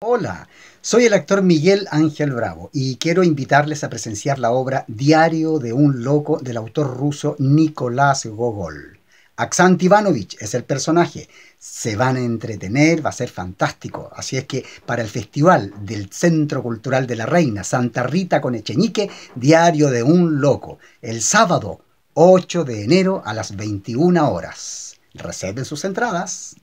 Hola, soy el actor Miguel Ángel Bravo y quiero invitarles a presenciar la obra Diario de un loco del autor ruso Nicolás Gogol. Aksant Ivanovich es el personaje. Se van a entretener, va a ser fantástico. Así es que para el Festival del Centro Cultural de la Reina Santa Rita con Echeñique, Diario de un loco, el sábado 8 de enero a las 21 horas. Reserven sus entradas.